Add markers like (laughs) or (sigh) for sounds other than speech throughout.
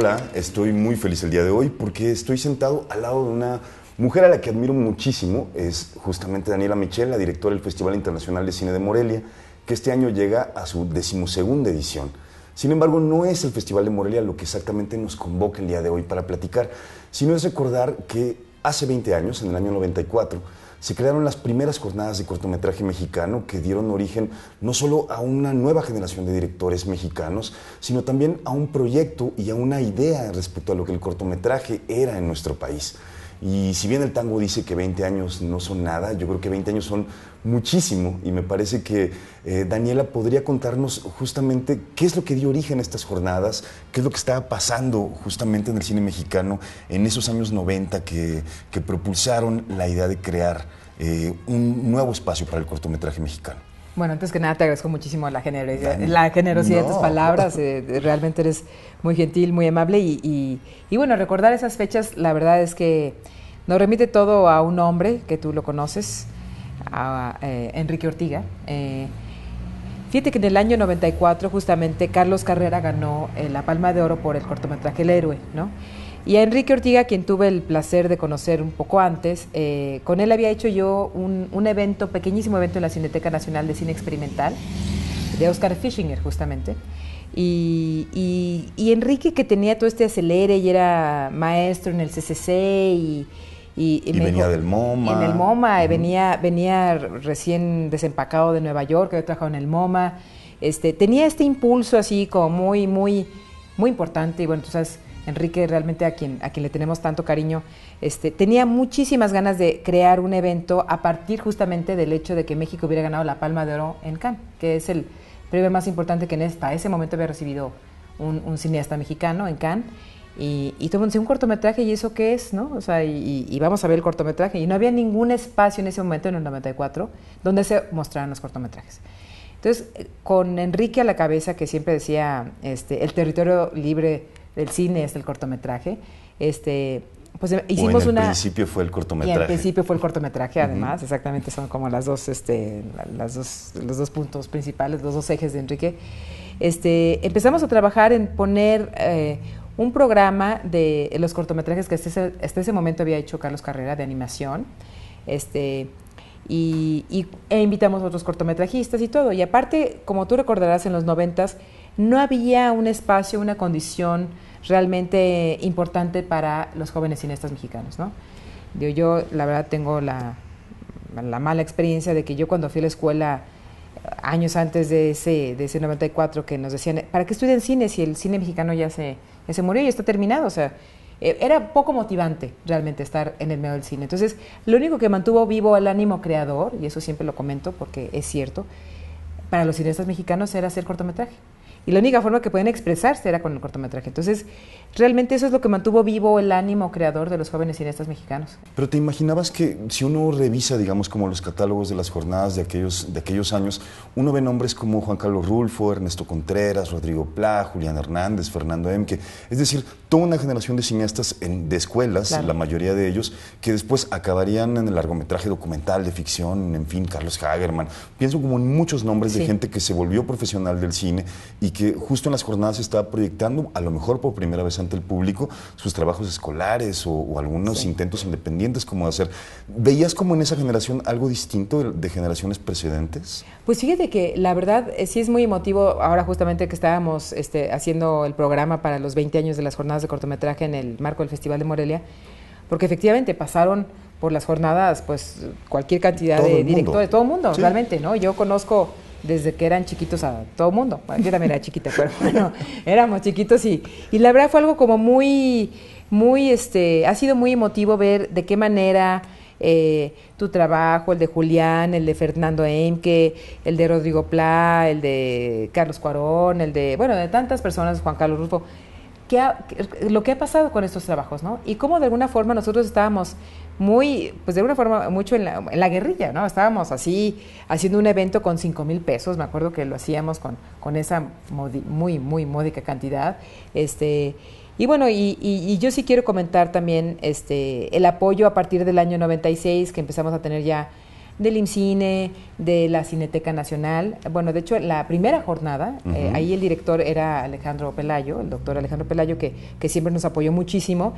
Hola, estoy muy feliz el día de hoy porque estoy sentado al lado de una mujer a la que admiro muchísimo. Es justamente Daniela Michel, la directora del Festival Internacional de Cine de Morelia, que este año llega a su decimosegunda edición. Sin embargo, no es el Festival de Morelia lo que exactamente nos convoca el día de hoy para platicar, sino es recordar que Hace 20 años, en el año 94, se crearon las primeras jornadas de cortometraje mexicano que dieron origen no solo a una nueva generación de directores mexicanos, sino también a un proyecto y a una idea respecto a lo que el cortometraje era en nuestro país. Y si bien el tango dice que 20 años no son nada, yo creo que 20 años son muchísimo y me parece que eh, Daniela podría contarnos justamente qué es lo que dio origen a estas jornadas, qué es lo que estaba pasando justamente en el cine mexicano en esos años 90 que, propulsaron la idea de crear eh, un nuevo espacio para el cortometraje mexicano. Bueno, antes que nada te agradezco muchísimo la generosidad, ah, generosidad de tus palabras. Eh, realmente eres muy gentil, muy amable y, bueno, recordar esas fechas, la verdad es que nos remite todo a un hombre que tú lo conoces, a, eh, Enrique Ortiga. Eh, fíjate que en el año 94 justamente Carlos Carrera ganó la Palma de Oro por el cortometraje El Héroe, ¿no? Y a Enrique Ortiga, quien tuve el placer de conocer un poco antes, eh, con él había hecho yo un, evento, pequeñísimo evento en la Cineteca Nacional de Cine Experimental, de Oscar Fischinger justamente. Y, Enrique, que tenía todo este acelere y era maestro en el CCC y... venía del MoMA. En el MoMA, venía, venía recién desempacado de Nueva York, había trabajado en el MoMA. Este, tenía este impulso así como muy, muy, muy importante. Y bueno, entonces Enrique, realmente a quien, a quien le tenemos tanto cariño, este, tenía muchísimas ganas de crear un evento a partir justamente del hecho de que México hubiera ganado la Palma de Oro en Cannes, que es el premio más importante que en esta, ese momento había recibido un, cineasta mexicano en Cannes. Y, y un cortometraje, ¿y eso qué es? ¿no? O sea, y, vamos a ver el cortometraje. Y no había ningún espacio en ese momento, en el 94, donde se mostraran los cortometrajes. Entonces, eh, con Enrique a la cabeza, que siempre decía, este, el territorio libre el cine es el cortometraje. Este, pues eh, hicimos o en el principio fue el cortometraje. Y en principio fue el cortometraje, además, exactamente, son como las dos, este, las dos, los dos puntos principales, los dos ejes de Enrique. Este, empezamos a trabajar en poner eh, un programa de los cortometrajes que hasta ese, ese, momento había hecho Carlos Carrera de animación. Este, y, e invitamos a otros cortometrajistas y todo. Y aparte, como tú recordarás, en los noventas no había un espacio, una condición realmente importante para los jóvenes cineastas mexicanos. ¿no? Yo, yo la verdad tengo la, mala experiencia de que yo cuando fui a la escuela años antes de ese, de ese 94 que nos decían, ¿para qué estudian cine si el cine mexicano ya se, se murió y está terminado? O sea, e, era poco motivante realmente estar en el medio del cine. Entonces, lo único que mantuvo vivo el ánimo creador, y eso siempre lo comento porque es cierto, para los cineastas mexicanos era hacer cortometraje y la única forma que pueden expresarse era con el cortometraje. Entonces, realmente eso es lo que mantuvo vivo el ánimo creador de los jóvenes cineastas mexicanos. Pero te imaginabas que si uno revisa, digamos, como los catálogos de las jornadas de aquellos, de aquellos años, uno ve nombres como Juan Carlos Rulfo, Ernesto Contreras, Rodrigo Pla, Julián Hernández, Fernando Emke, es decir, toda una generación de cineastas en, de escuelas, la mayoría de ellos, que después acabarían en el largometraje documental de ficción, en fin, Carlos Hagerman. Pienso como en muchos nombres de gente que se volvió profesional del cine y que que justo en las jornadas estaba proyectando, a lo mejor por primera vez ante el público, sus trabajos escolares o, algunos intentos independientes como hacer. ¿Veías como en esa generación algo distinto de, generaciones precedentes? Pues fíjate que la verdad eh, sí es muy emotivo ahora justamente que estábamos este, haciendo el programa para los 20 años de las jornadas de cortometraje en el marco del Festival de Morelia, porque efectivamente pasaron por las jornadas pues cualquier cantidad de directores, todo el mundo realmente, ¿no? Yo conozco desde que eran chiquitos a todo mundo. yo también era chiquita, pero (laughs) bueno, éramos chiquitos y, y la verdad fue algo como muy, muy, este, ha sido muy emotivo ver de qué manera eh, tu trabajo, el de Julián, el de Fernando Eimke, el de Rodrigo Pla, el de Carlos Cuarón, el de, bueno, de tantas personas, Juan Carlos Rufo, lo que ha pasado con estos trabajos, ¿no? Y cómo de alguna forma nosotros estábamos muy, pues de alguna forma, mucho en la, en la guerrilla, ¿no? Estábamos así haciendo un evento con 5 mil pesos, me acuerdo que lo hacíamos con, con esa muy, muy módica cantidad. Este, y bueno, y, y, yo sí quiero comentar también este, el apoyo a partir del año 96 que empezamos a tener ya del IMCINE, de la Cineteca Nacional. Bueno, de hecho, la primera jornada, eh, ahí el director era Alejandro Pelayo, el doctor Alejandro Pelayo, que, que siempre nos apoyó muchísimo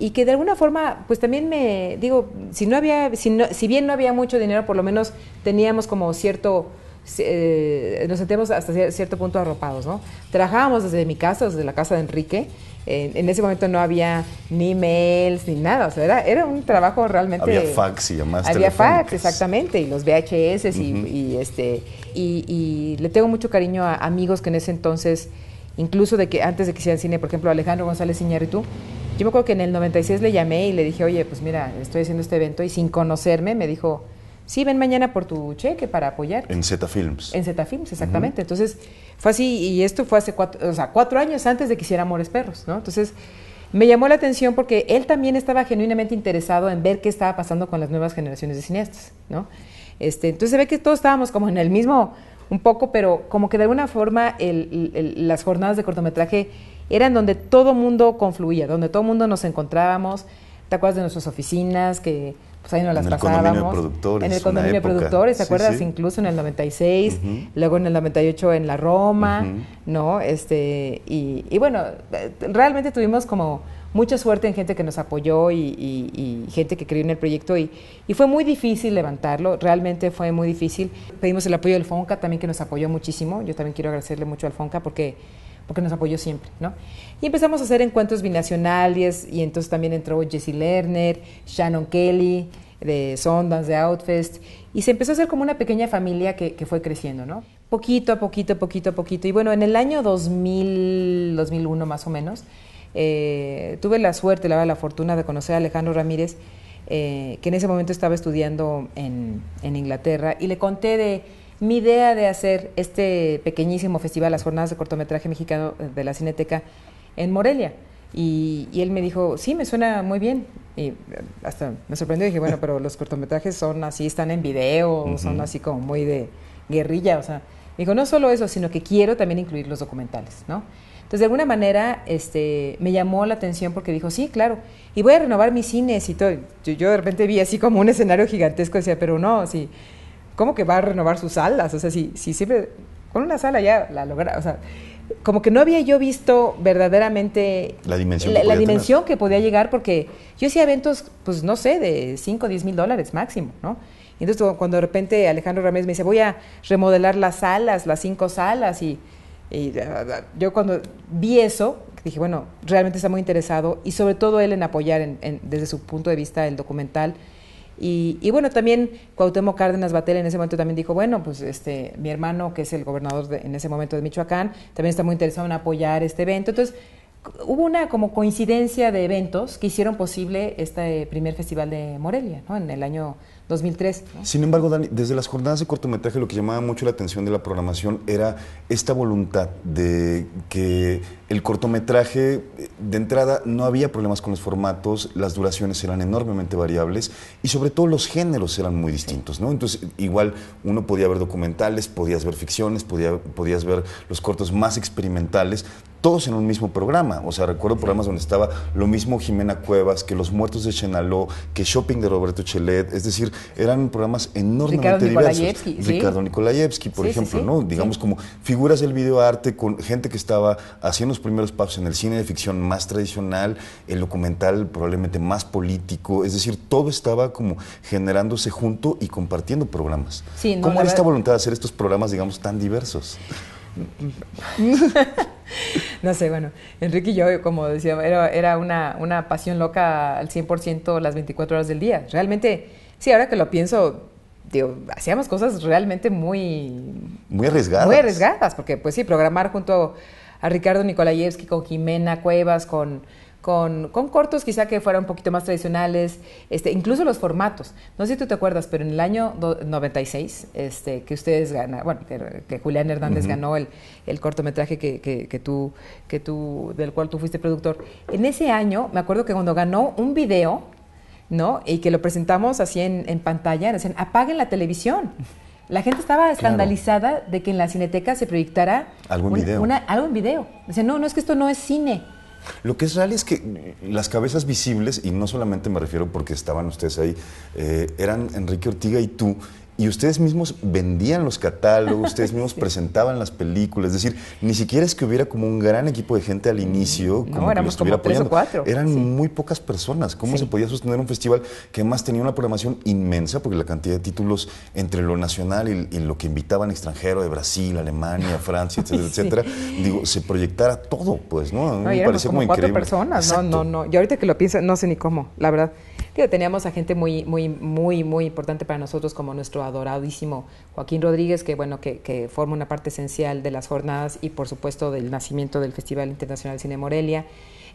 y que de alguna forma, pues también me digo, si no había, si, no, si bien no había mucho dinero, por lo menos teníamos como cierto, eh, nos sentíamos hasta cierto punto arropados, ¿no? Trabajábamos desde mi casa, desde la casa de Enrique. en ese momento no había ni mails ni nada, o sea, era, un trabajo realmente. Había fax y además Había fax, exactamente, y los VHS y, este y, le tengo mucho cariño a amigos que en ese entonces, incluso de que antes de que hicieran cine, por ejemplo, Alejandro González y tú yo me acuerdo que en el 96 le llamé y le dije, oye, pues mira, estoy haciendo este evento y sin conocerme me dijo, sí, ven mañana por tu cheque para apoyar. En Z Films. En Z Films, exactamente. Entonces fue así y esto fue hace cuatro, o sea, cuatro años antes de que hiciera Amores Perros, ¿no? Entonces me llamó la atención porque él también estaba genuinamente interesado en ver qué estaba pasando con las nuevas generaciones de cineastas, ¿no? Este, entonces se ve que todos estábamos como en el mismo, un poco, pero como que de alguna forma las jornadas de cortometraje era en donde todo mundo confluía, donde todo mundo nos encontrábamos. ¿Te acuerdas de nuestras oficinas que pues ahí nos las en pasábamos? productores. en el condominio de productores, ¿te acuerdas? Incluso en el 96, luego en el 98 en la Roma, ¿no? Este, y, bueno, realmente tuvimos como mucha suerte en gente que nos apoyó y, y gente que creyó en el proyecto y, fue muy difícil levantarlo, realmente fue muy difícil. Pedimos el apoyo del FONCA también que nos apoyó muchísimo, yo también quiero agradecerle mucho al FONCA porque porque nos apoyó siempre, ¿no? Y empezamos a hacer encuentros binacionales y entonces también entró Jesse Lerner, Shannon Kelly de Sondance, de Outfest, y se empezó a hacer como una pequeña familia que, fue creciendo, ¿no? Poquito a poquito, poquito a poquito. Y bueno, en el año 2000, 2001 más o menos, eh, tuve la suerte, la, la fortuna de conocer a Alejandro Ramírez, eh, que en ese momento estaba estudiando en, Inglaterra, y le conté de mi idea de hacer este pequeñísimo festival, las jornadas de cortometraje mexicano eh, de la Cineteca en Morelia. Y, él me dijo, sí, me suena muy bien. Y eh, hasta me sorprendió y dije, bueno, pero los cortometrajes son así, están en video, son así como muy de guerrilla. O sea, me dijo, no solo eso, sino que quiero también incluir los documentales, ¿no? Entonces, de alguna manera, este, me llamó la atención porque dijo, sí, claro, y voy a renovar mis cines y todo. Yo, de repente vi así como un escenario gigantesco, decía, pero no, sí. ¿cómo que va a renovar sus salas? O sea, si, si siempre con una sala ya la logra, o sea, como que no había yo visto verdaderamente la dimensión, la, que, podía dimensión que podía llegar, porque yo hacía eventos, pues no sé, de 5 o 10 mil dólares máximo, ¿no? entonces cuando de repente Alejandro Ramírez me dice, voy a remodelar las salas, las cinco salas, y, yo cuando vi eso, dije, bueno, realmente está muy interesado, y sobre todo él en apoyar desde su punto de vista el documental, y, bueno, también Cuauhtémoc Cárdenas Batel en ese momento también dijo, bueno, pues este, mi hermano, que es el gobernador en ese momento de Michoacán, también está muy interesado en apoyar este evento. Entonces, hubo una como coincidencia de eventos que hicieron posible este primer festival de Morelia, ¿no? En el año 2003. Sin embargo, Dani, desde las jornadas de cortometraje lo que llamaba mucho la atención de la programación era esta voluntad de que el cortometraje, de entrada, no había problemas con los formatos, las duraciones eran enormemente variables y sobre todo los géneros eran muy distintos, ¿no? Entonces, igual uno podía ver documentales, podías ver ficciones, podía, podías ver los cortos más experimentales, todos en un mismo programa. O sea, recuerdo programas donde estaba lo mismo Jimena Cuevas, que Los Muertos de Chenaló, que Shopping de Roberto Chelet. Es decir, eran programas enormemente Ricardo diversos. Ricardo Nicolayevsky, por ejemplo, ¿no? Digamos como figuras del videoarte con gente que estaba haciendo los primeros pasos en el cine de ficción más tradicional, el documental probablemente más político. Es decir, todo estaba como generándose junto y compartiendo programas. ¿Cómo era esta voluntad de hacer estos programas, digamos, tan diversos? (laughs) no sé, bueno, Enrique y yo, como decía, era, era una, una pasión loca al 100% las 24 horas del día. Realmente, sí, ahora que lo pienso, hacíamos cosas realmente muy... Muy arriesgadas. Muy arriesgadas, porque pues sí, programar junto a Ricardo Nikolayevsky, con Jimena Cuevas, con con, cortos quizá que fueran un poquito más tradicionales, este, incluso los formatos. No sé si tú te acuerdas, pero en el año 96, este, que ustedes ganaron, bueno, que, Julián Hernández ganó el, cortometraje que, que, tú, que tú, del cual tú fuiste productor, en ese año me acuerdo que cuando ganó un video, ¿no? Y que lo presentamos así en, en pantalla, decían, apaguen la televisión. La gente estaba escandalizada de que en la cineteca se proyectara ¿Algún, en video? algún video. no, no es que esto no es cine. Lo que es real es que mm, las cabezas visibles, y no solamente me refiero porque estaban ustedes ahí, eh, eran Enrique Ortiga y tú, y ustedes mismos vendían los catálogos, ustedes mismos (laughs) presentaban las películas, es decir, ni siquiera es que hubiera como un gran equipo de gente al mm, inicio, como no, que éramos cuatro. Eran muy pocas personas. ¿Cómo se podía sostener un festival que además tenía una programación inmensa? Porque la cantidad de títulos entre lo nacional y, lo que invitaban extranjero de Brasil, Alemania, (laughs) Francia, etcétera, etcétera, digo, se proyectara todo, pues, ¿no? A me parecía muy cuatro personas, no, no, no. Yo ahorita que lo pienso, no sé ni cómo, la verdad teníamos a gente muy, muy, muy, muy importante para nosotros, como nuestro adoradísimo Joaquín Rodríguez, que bueno, que, forma una parte esencial de las jornadas y por supuesto del nacimiento del Festival Internacional Cine Morelia.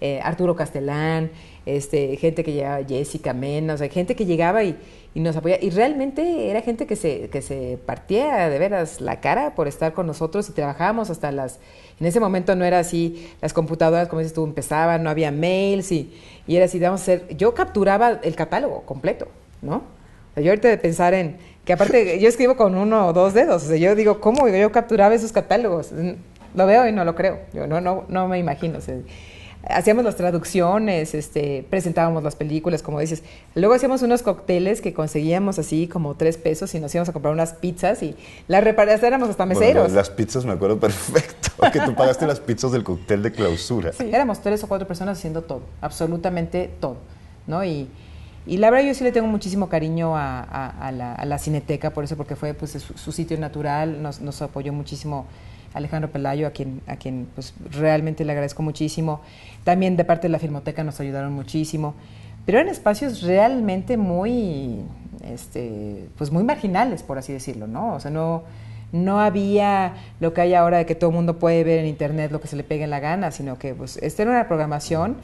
Eh, Arturo Castellán, este, gente que llegaba, Jessica Mena, o gente que llegaba y, y nos apoyaba. Y realmente era gente que se, que se partía de veras la cara por estar con nosotros y trabajábamos hasta las... En ese momento no era así, las computadoras, como dices tú, empezaban, no había mails y, y era así, vamos a hacer... Yo capturaba el catálogo completo, ¿no? O yo ahorita de pensar en... Que aparte (laughs) yo escribo con uno o dos dedos, o sea, yo digo, ¿cómo yo capturaba esos catálogos? Lo veo y no lo creo, yo no, no, no me imagino. O hacíamos las traducciones, este, presentábamos las películas, como dices. Luego hacíamos unos cócteles que conseguíamos así como tres pesos y nos íbamos a comprar unas pizzas y las reparábamos hasta meseros. las pizzas me acuerdo perfecto, (laughs) que tú pagaste las pizzas del cóctel de clausura. éramos tres o cuatro personas haciendo todo, absolutamente todo, ¿no? Y, la verdad yo sí le tengo muchísimo cariño a, la, Cineteca, por eso, porque fue pues, su, sitio natural, nos apoyó muchísimo Alejandro Pelayo, a quien, a quien pues, realmente le agradezco muchísimo. También de parte de la Filmoteca nos ayudaron muchísimo. Pero en espacios realmente muy, este, pues muy marginales, por así decirlo, ¿no? O sea, no, no había lo que hay ahora de que todo el mundo puede ver en internet lo que se le pegue en la gana, sino que pues, esta era una programación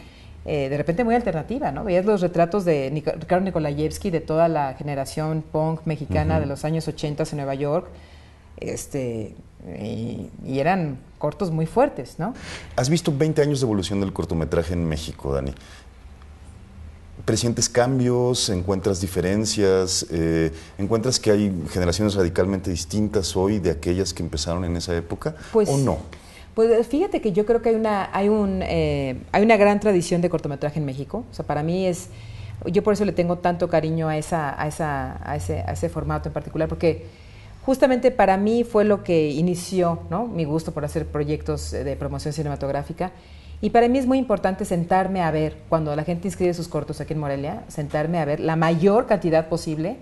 eh, de repente muy alternativa, ¿no? Veías los retratos de Ricardo Nikolayevsky de toda la generación punk mexicana de los años 80 en Nueva York, este, y, eran cortos muy fuertes, ¿no? Has visto 20 años de evolución del cortometraje en México, Dani. ¿Precientes cambios? ¿Encuentras diferencias? Eh, ¿Encuentras que hay generaciones radicalmente distintas hoy de aquellas que empezaron en esa época? Pues, ¿O no? Pues fíjate que yo creo que hay una, eh, gran tradición de cortometraje en México. O sea, para mí es... Yo por eso le tengo tanto cariño a, ese, a ese formato en particular, porque justamente para mí fue lo que inició mi gusto por hacer proyectos eh, de promoción cinematográfica. Y para mí es muy importante sentarme a ver, cuando la gente inscribe sus cortos aquí en Morelia, sentarme a ver la mayor cantidad posible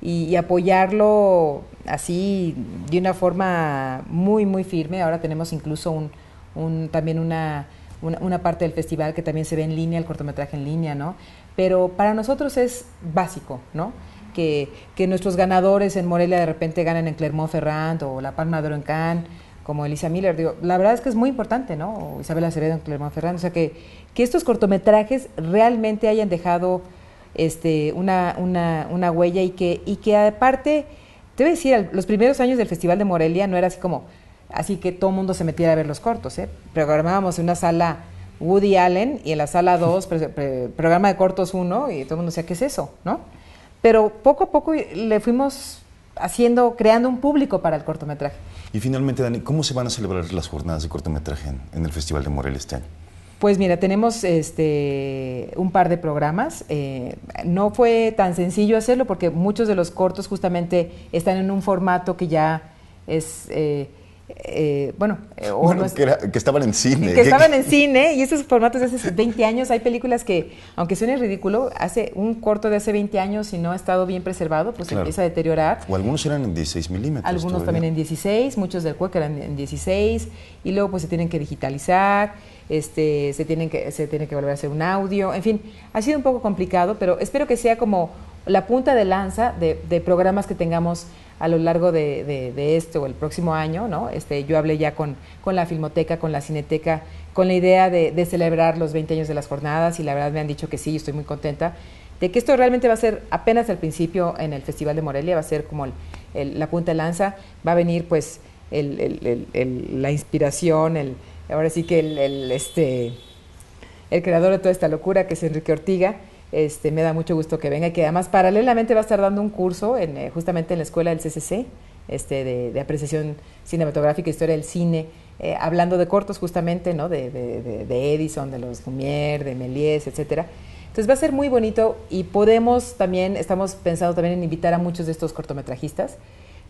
y, apoyarlo así de una forma muy, muy firme. Ahora tenemos incluso también una, una parte del festival que también se ve en línea, el cortometraje en línea, ¿no? Pero para nosotros es básico, ¿no? que, nuestros ganadores en Morelia de repente ganan en Clermont-Ferrand o La Palma de en Cannes, como Elisa Miller. Digo, la verdad es que es muy importante, ¿no? O Isabel Acevedo en Clermont-Ferrand. O sea, que, que estos cortometrajes realmente hayan dejado este, una, una, una huella y que, y que aparte, te voy a decir, los primeros años del Festival de Morelia no era así como, así que todo el mundo se metiera a ver los cortos, ¿eh? Programábamos en una sala Woody Allen y en la sala 2, programa de cortos 1 y todo el mundo decía, ¿qué es eso? ¿No? pero poco a poco le fuimos haciendo, creando un público para el cortometraje. Y finalmente, Dani, ¿cómo se van a celebrar las jornadas de cortometraje en, el Festival de Morelia este año? Pues mira, tenemos este, un par de programas. Eh, no fue tan sencillo hacerlo porque muchos de los cortos justamente están en un formato que ya es eh, eh, bueno, eh, que, estaban en cine. Que estaban en (laughs) cine y esos formatos de hace 20 años, hay películas que, aunque suene ridículo, hace un corto de hace 20 años y si no ha estado bien preservado, pues empieza a deteriorar. O algunos eran en 16 milímetros. Algunos también en 16, muchos del cueca eran en 16 y luego pues se tienen que digitalizar, este, se, tienen que, se tiene que volver a hacer un audio, en fin, ha sido un poco complicado, pero espero que sea como la punta de lanza de, programas que tengamos a lo largo de, esto, este o el próximo año, ¿no? Este, yo hablé ya con, la Filmoteca, con la Cineteca, con la idea de, celebrar los 20 años de las jornadas y la verdad me han dicho que sí, estoy muy contenta, de que esto realmente va a ser apenas al principio en el Festival de Morelia, va a ser como la punta de lanza, va a venir pues la inspiración, el, ahora sí que el, este, el creador de toda esta locura que es Enrique Ortiga, este, me da mucho gusto que venga y que además paralelamente va a estar dando un curso en, eh, justamente en la escuela del CCC este, de, apreciación cinematográfica, e historia del cine, eh, hablando de cortos justamente, ¿no? De, Edison, de los Lumière, de Méliès, etcétera. Entonces va a ser muy bonito y podemos también, estamos pensando también en invitar a muchos de estos cortometrajistas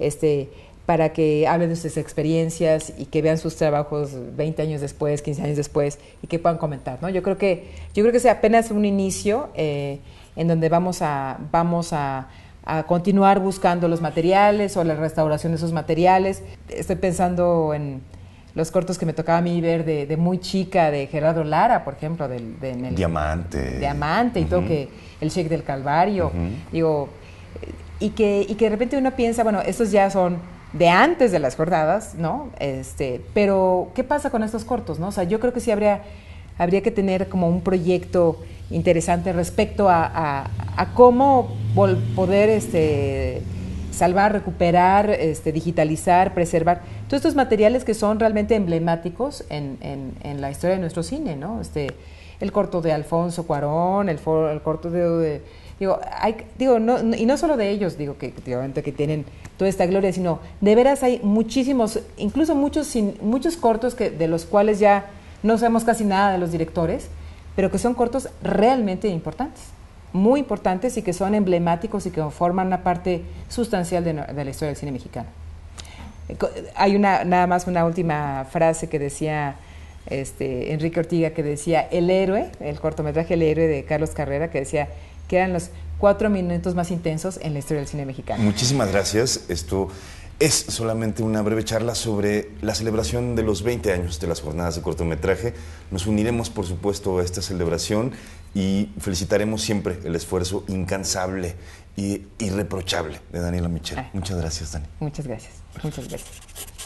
este, para que hablen de sus experiencias y que vean sus trabajos 20 años después, 15 años después y que puedan comentar, ¿no? Yo creo que yo creo que es apenas un inicio eh, en donde vamos a vamos a, continuar buscando los materiales o la restauración de esos materiales. Estoy pensando en los cortos que me tocaba a mí ver de, muy chica de Gerardo Lara, por ejemplo, del de, diamante, diamante y todo que el Cheque del Calvario, digo y que, y que de repente uno piensa, bueno, estos ya son de antes de las jornadas, ¿no? Este, pero, ¿qué pasa con estos cortos, no? O sea, yo creo que sí habría, habría que tener como un proyecto interesante respecto a, cómo poder este, salvar, recuperar, este, digitalizar, preservar. Todos estos materiales que son realmente emblemáticos en, la historia de nuestro cine, ¿no? Este, el corto de Alfonso Cuarón, el, corto de Digo, hay, digo no, y no solo de ellos, digo, que, que tienen toda esta gloria, sino de veras hay muchísimos, incluso muchos, muchos cortos que, de los cuales ya no sabemos casi nada de los directores, pero que son cortos realmente importantes, muy importantes y que son emblemáticos y que forman una parte sustancial de, de la historia del cine mexicano. Eh, hay una, nada más una última frase que decía este, Enrique Ortiga que decía El héroe, el cortometraje El héroe de Carlos Carrera, que decía que eran los cuatro minutos más intensos en la historia del cine mexicano. Muchísimas gracias. Esto es solamente una breve charla sobre la celebración de los 20 años de las jornadas de cortometraje. Nos uniremos, por supuesto, a esta celebración y felicitaremos siempre el esfuerzo incansable y irreprochable de Daniela Michel. Muchas gracias, Dani. Muchas gracias. Muchas gracias.